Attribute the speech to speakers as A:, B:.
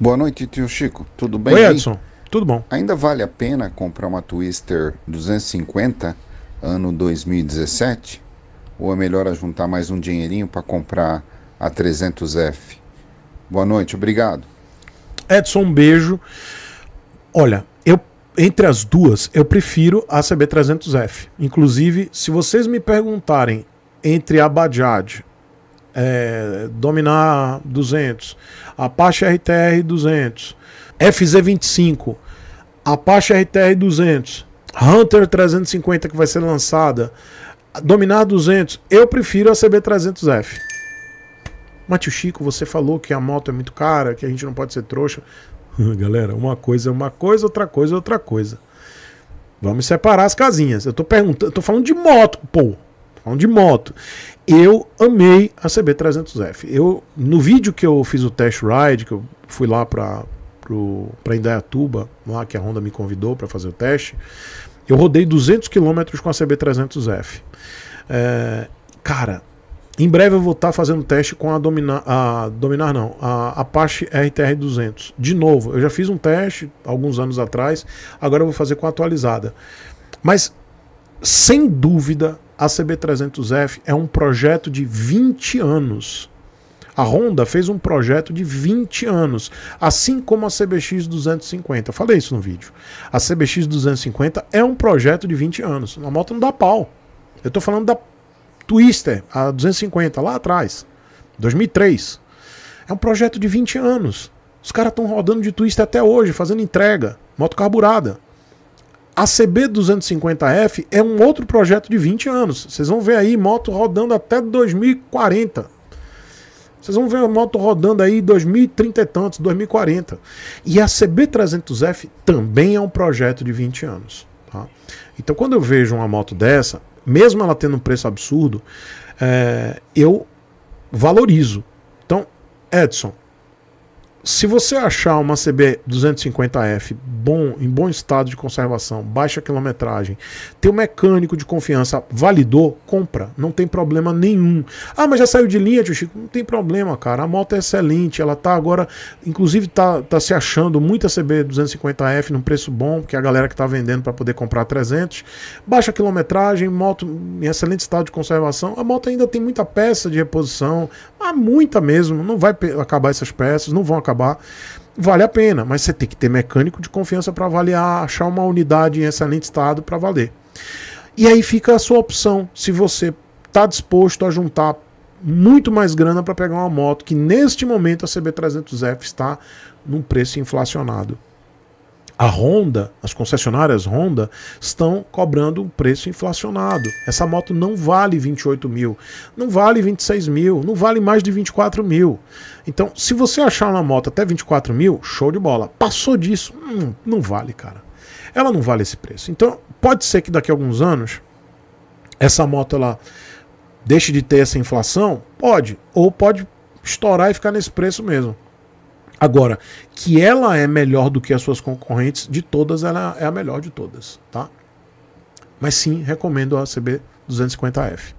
A: Boa noite, tio Chico. Tudo bem? Oi, Edson. Tudo bom. Ainda vale a pena comprar uma Twister 250 ano 2017? Ou é melhor juntar mais um dinheirinho para comprar a 300F? Boa noite, obrigado. Edson, um beijo. Olha, eu entre as duas, eu prefiro a CB300F. Inclusive, se vocês me perguntarem entre a Bajaj é, Dominar 200, Apache RTR 200, FZ25, Apache RTR 200, Hunter 350 que vai ser lançada, Dominar 200, eu prefiro a CB300F. Matheus Chico, você falou que a moto é muito cara, que a gente não pode ser trouxa. Galera, uma coisa é uma coisa, outra coisa é outra coisa. Vamos separar as casinhas. Eu tô perguntando, eu tô falando de moto, pô de moto. Eu amei a CB300F. Eu, no vídeo que eu fiz o test ride, que eu fui lá para para Indaiatuba, lá que a Honda me convidou para fazer o teste, eu rodei 200 km com a CB300F. É, cara, em breve eu vou estar tá fazendo teste com a Dominar, a Dominar não, a Apache RTR 200. De novo, eu já fiz um teste alguns anos atrás, agora eu vou fazer com a atualizada. Mas sem dúvida a CB300F é um projeto de 20 anos. A Honda fez um projeto de 20 anos, assim como a CBX 250. Eu falei isso no vídeo. A CBX 250 é um projeto de 20 anos. A moto não dá pau. Eu estou falando da Twister, a 250, lá atrás, 2003. É um projeto de 20 anos. Os caras estão rodando de Twister até hoje, fazendo entrega, moto carburada. A CB250F é um outro projeto de 20 anos. Vocês vão ver aí moto rodando até 2040. Vocês vão ver a moto rodando aí 2030 e tantos, 2040. E a CB300F também é um projeto de 20 anos. Tá? Então, quando eu vejo uma moto dessa, mesmo ela tendo um preço absurdo, é, eu valorizo. Então, Edson, se você achar uma CB 250F bom, em bom estado de conservação, baixa quilometragem, tem um mecânico de confiança, validou, compra, não tem problema nenhum. Ah, mas já saiu de linha, tio Chico? Não tem problema, cara. A moto é excelente, ela tá agora, inclusive tá, tá se achando muita CB 250F num preço bom, porque a galera que tá vendendo para poder comprar 300, baixa quilometragem, moto em excelente estado de conservação. A moto ainda tem muita peça de reposição, Há muita mesmo, não vai acabar essas peças, não vão acabar. Vale a pena, mas você tem que ter mecânico de confiança para avaliar, achar uma unidade em excelente estado para valer. E aí fica a sua opção, se você está disposto a juntar muito mais grana para pegar uma moto que neste momento a CB300F está num preço inflacionado a Honda, as concessionárias Honda, estão cobrando um preço inflacionado. Essa moto não vale 28 mil, não vale 26 mil, não vale mais de 24 mil. Então, se você achar uma moto até 24 mil, show de bola. Passou disso, hum, não vale, cara. Ela não vale esse preço. Então, pode ser que daqui a alguns anos essa moto ela deixe de ter essa inflação? Pode. Ou pode estourar e ficar nesse preço mesmo. Agora, que ela é melhor do que as suas concorrentes, de todas, ela é a melhor de todas, tá? Mas sim, recomendo a CB 250F.